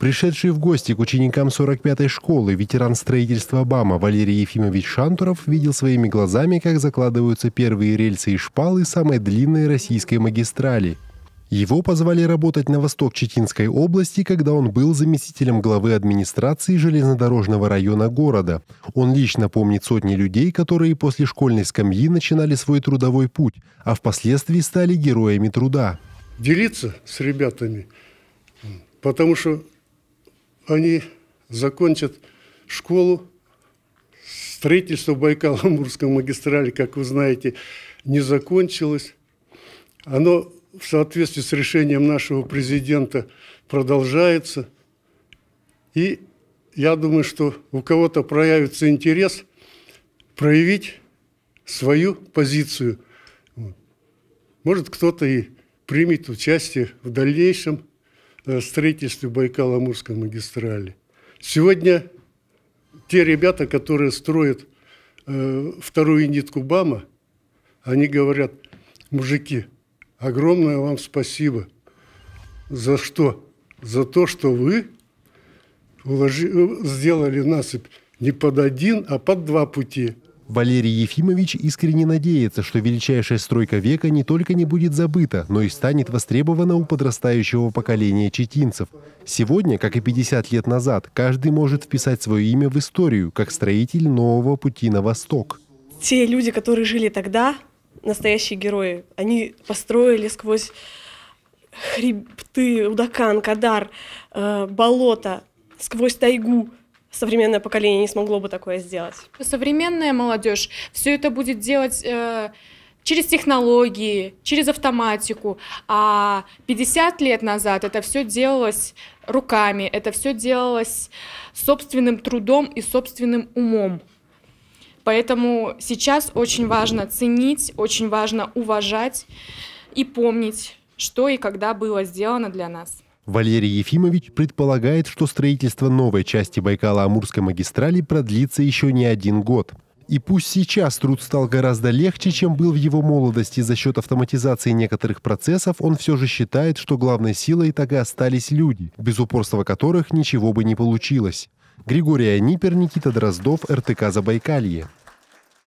Пришедший в гости к ученикам 45-й школы ветеран строительства БАМа Валерий Ефимович Шантуров видел своими глазами, как закладываются первые рельсы и шпалы самой длинной российской магистрали. Его позвали работать на восток Читинской области, когда он был заместителем главы администрации железнодорожного района города. Он лично помнит сотни людей, которые после школьной скамьи начинали свой трудовой путь, а впоследствии стали героями труда. Делиться с ребятами, потому что они закончат школу. Строительство Байкало-Амурской магистрали, как вы знаете, не закончилось. Оно в соответствии с решением нашего президента продолжается. И я думаю, что у кого-то проявится интерес проявить свою позицию. Может, кто-то и примет участие в дальнейшем – Э, строительстве Байкало-Амурской магистрали. Сегодня те ребята, которые строят э, вторую нитку БАМа, они говорят, мужики, огромное вам спасибо. За что? За то, что вы уложи, э, сделали насыпь не под один, а под два пути. Валерий Ефимович искренне надеется, что величайшая стройка века не только не будет забыта, но и станет востребована у подрастающего поколения читинцев. Сегодня, как и 50 лет назад, каждый может вписать свое имя в историю, как строитель нового пути на восток. Те люди, которые жили тогда, настоящие герои, они построили сквозь хребты, Удакан, Кадар, э, болото, сквозь тайгу – современное поколение не смогло бы такое сделать. Современная молодежь все это будет делать э, через технологии, через автоматику, а 50 лет назад это все делалось руками, это все делалось собственным трудом и собственным умом. Поэтому сейчас очень важно ценить, очень важно уважать и помнить, что и когда было сделано для нас. Валерий Ефимович предполагает, что строительство новой части Байкала-Амурской магистрали продлится еще не один год. И пусть сейчас труд стал гораздо легче, чем был в его молодости за счет автоматизации некоторых процессов, он все же считает, что главной силой так и остались люди, без упорства которых ничего бы не получилось. Григорий Анипер, Никита Дроздов, РТК «Забайкалье».